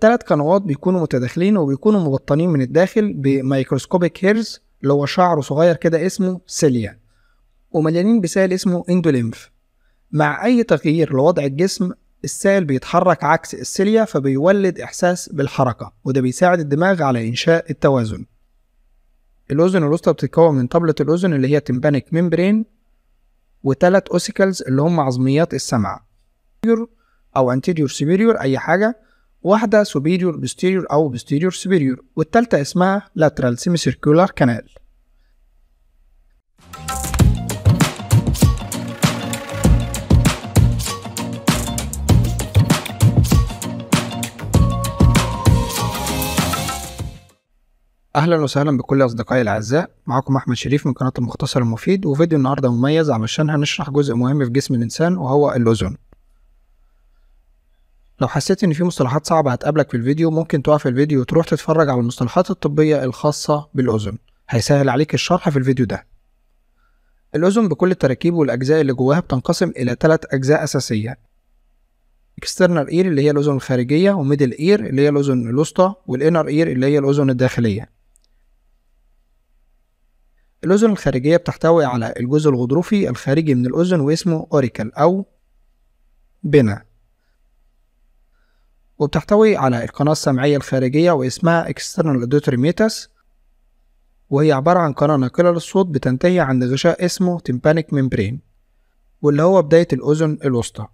ثلاث قنوات بيكونوا متداخلين وبيكونوا مبطنين من الداخل بميكروسكوبيك هيرز اللي هو شعر صغير كده اسمه سيليا ومليانين بسائل اسمه اندوليمف مع أي تغيير لوضع الجسم السائل بيتحرك عكس السيليا فبيولد إحساس بالحركة وده بيساعد الدماغ على إنشاء التوازن الأذن الوسطى بتتكون من طبلة الأذن اللي هي تمبانيك ميمبرين وثلاث أوسيكلز اللي هم عظميات السمع أو انتيريور سيبيريور أي حاجة واحدة superior posterior أو posterior superior والتالتة اسمها lateral semicircular canal اهلا وسهلا بكل اصدقائي الاعزاء معاكم احمد شريف من قناه المختصر المفيد وفيديو النهارده مميز علشان هنشرح جزء مهم في جسم الانسان وهو الاذن لو حسيت ان في مصطلحات صعبة هتقابلك في الفيديو ممكن توقف الفيديو وتروح تتفرج على المصطلحات الطبية الخاصة بالأذن هيسهل عليك الشرح في الفيديو ده الأذن بكل التراكيب والأجزاء اللي جواها بتنقسم إلى ثلاث أجزاء أساسية external ear اللي هي الأذن الخارجية وميدل ear اللي هي الأذن الوسطى Inner ear اللي هي الأذن الداخلية الأذن الخارجية بتحتوي على الجزء الغضروفي الخارجي من الأذن واسمه أوريكل أو بنا وبتحتوي على القناة السمعية الخارجية واسمها External Auditory Metas وهي عبارة عن قناة ناقلة للصوت بتنتهي عند غشاء اسمه tympanic membrane واللي هو بداية الأذن الوسطى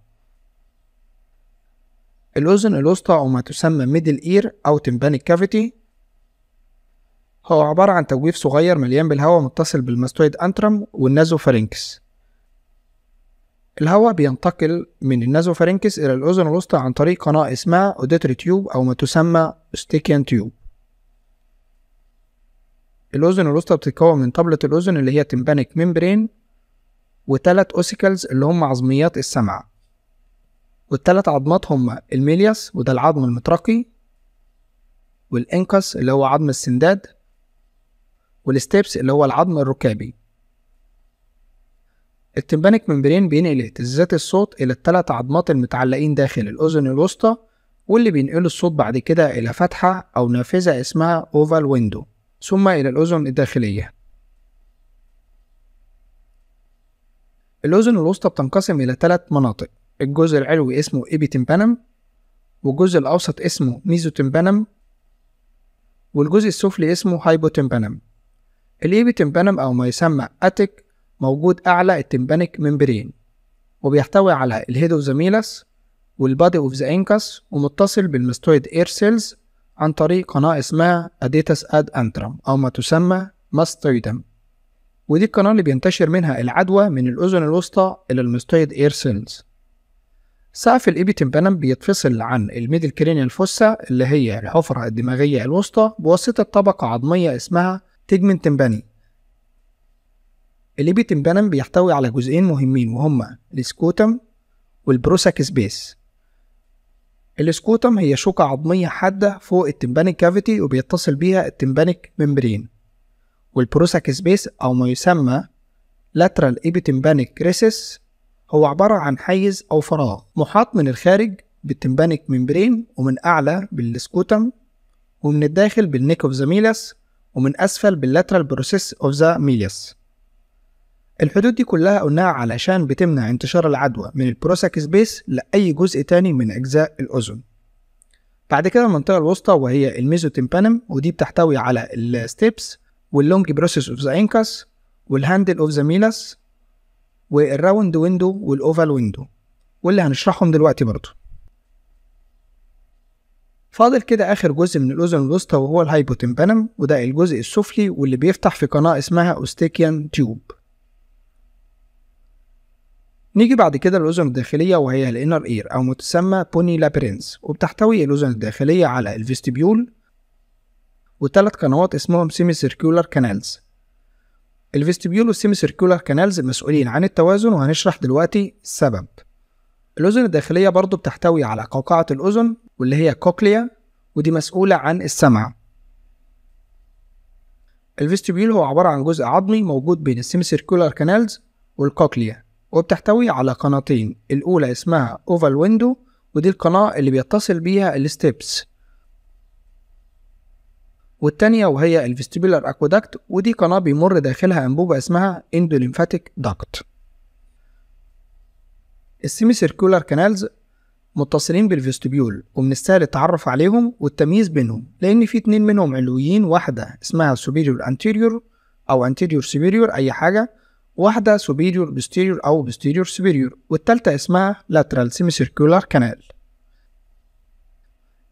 الأذن الوسطى أو ما تسمى Middle Ear أو tympanic cavity هو عبارة عن تجويف صغير مليان بالهواء متصل بالماستويد أنترم فارينكس الهواء بينتقل من النازوفارينكس إلى الأذن الوسطى عن طريق قناة اسمها أوديتري تيوب أو ما تسمى ستيكيان تيوب الأذن الوسطى بتتكون من طبلة الأذن اللي هي تمبانيك ميمبرين وتلات أوسيكلز اللي هم عظميات السمع والتلات عظمات هما الميلياس وده العظم المترقي والإنكس اللي هو عظم السنداد والستيبس اللي هو العظم الركابي التمبانيك ممبرين بينقل اهتزازات الصوت إلى الثلاث عضمات المتعلقين داخل الأذن الوسطى واللي بينقلوا الصوت بعد كده إلى فتحة أو نافذة اسمها أوفال ويندو ثم إلى الأذن الداخلية الأذن الوسطى بتنقسم إلى ثلاث مناطق الجزء العلوي اسمه إيبي تمبانم والجزء الأوسط اسمه ميزو تمبانم والجزء السفلي اسمه هايبو تمبانم الإيبي تمبانم أو ما يسمى أتك موجود أعلى التمبانيك ممبرين وبيحتوي على الهيد اوف ذا والبادي اوف ذا انكس ومتصل بالمستويد اير سيلز عن طريق قناة اسمها اديتاس اد انترم أو ما تسمى ماستويدم ودي القناة اللي بينتشر منها العدوى من الأذن الوسطى إلى المستويد اير سيلز سقف تمبانم بيتفصل عن الميدل كرينيال فوسا اللي هي الحفرة الدماغية الوسطى بواسطة طبقة عظمية اسمها تمباني الليبيتمبانم بيحتوي على جزئين مهمين وهما السكوتم والبروساك سبيس السكوتم هي شوكة عظمية حادة فوق التمبانيك كافيتي وبيتصل بيها التمبانيك ممبرين والبروساك سبيس أو ما يسمى lateral epitimpanic recess هو عبارة عن حيز أو فراغ محاط من الخارج بالتمبانيك ممبرين ومن أعلى بالسكوتم ومن الداخل بالنيك اوف ذا ميلس ومن أسفل باللاترال بروسيس اوف ذا ميلس الحدود دي كلها قلناها علشان بتمنع انتشار العدوى من البروساك سبيس لأي جزء تاني من أجزاء الأذن بعد كده المنطقة الوسطى وهي الميزوتيمبانم ودي بتحتوي على الستيبس واللونج بروسيس اوف ذا انكاس والهاندل اوف ذا ميلاس والراوند ويندو والاوفال ويندو واللي هنشرحهم دلوقتي برضو فاضل كده اخر جزء من الاذن الوسطى وهو الهايبوتيمبانم وده الجزء السفلي واللي بيفتح في قناة اسمها اوستيكيان تيوب نيجي بعد كده للأذن الداخلية وهي الانر اير أو متسمى بوني لابرينس وبتحتوي الأذن الداخلية على الفيستيبيول وثلاث قنوات اسمهم سيمي سيركيولار كانالز الفيستيبيول والسيمي سيركيولار كانالز مسؤولين عن التوازن وهنشرح دلوقتي السبب الأذن الداخلية برضو بتحتوي على قوقعة الأذن واللي هي كوكليا ودي مسؤولة عن السمع الفيستيبيول هو عبارة عن جزء عظمي موجود بين السيمي سيركيولار كانالز والكوكليا وبتحتوي على قناتين الأولى اسمها أوفال ويندو ودي القناة اللي بيتصل بيها الستيبس والتانية وهي الفيستيبولار أكوادكت ودي قناة بيمر داخلها أنبوبة اسمها اندوليمفاتيك داكت السيمي سيركولار كانالز متصلين بالفيستبيول ومن السهل التعرف عليهم والتمييز بينهم لأن في اتنين منهم علويين واحدة اسمها سوبيريور أنتيريور أو أنتيريور سوبيريور أي حاجة واحدة superior posterior أو posterior superior والتالتة اسمها lateral semicircular canal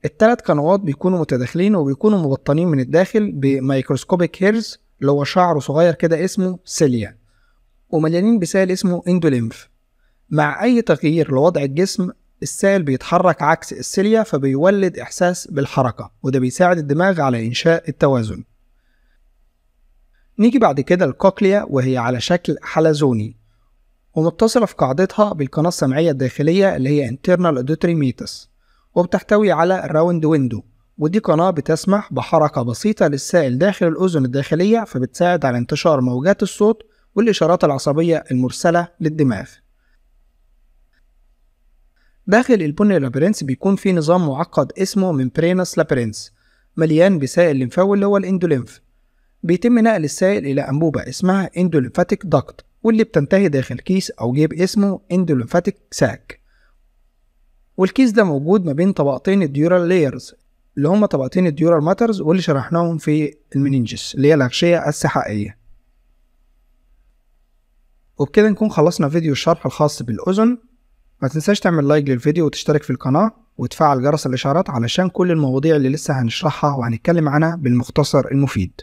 التلات قنوات بيكونوا متداخلين وبيكونوا مبطنين من الداخل بميكروسكوبيك هيرز اللي هو شعره صغير كده اسمه سيليا ومليانين بسائل اسمه اندوليمف مع أي تغيير لوضع الجسم السائل بيتحرك عكس السيليا فبيولد إحساس بالحركة وده بيساعد الدماغ على إنشاء التوازن نيجي بعد كده الكوكليا وهي على شكل حلزوني ومتصلة في قاعدتها بالقناة السمعية الداخلية اللي هي internal auditory meatus وبتحتوي على الراوند ويندو ودي قناة بتسمح بحركة بسيطة للسائل داخل الأذن الداخلية فبتساعد على انتشار موجات الصوت والإشارات العصبية المرسلة للدماغ داخل البني لابرينس بيكون في نظام معقد اسمه ممبرينس لابرينس مليان بسائل لمفاوي اللي هو الاندولينف بيتم نقل السائل إلى أنبوبة اسمها endolymphatic داكت واللي بتنتهي داخل كيس أو جيب اسمه endolymphatic ساك والكيس ده موجود ما بين طبقتين الديورال لايرز اللي هما طبقتين الديورال ماترز واللي شرحناهم في المنينجس اللي هي الأغشية السحائية وبكده نكون خلصنا فيديو الشرح الخاص بالأذن ما تنساش تعمل لايك للفيديو وتشترك في القناة وتفعل جرس الإشعارات علشان كل المواضيع اللي لسه هنشرحها وهنتكلم عنها بالمختصر المفيد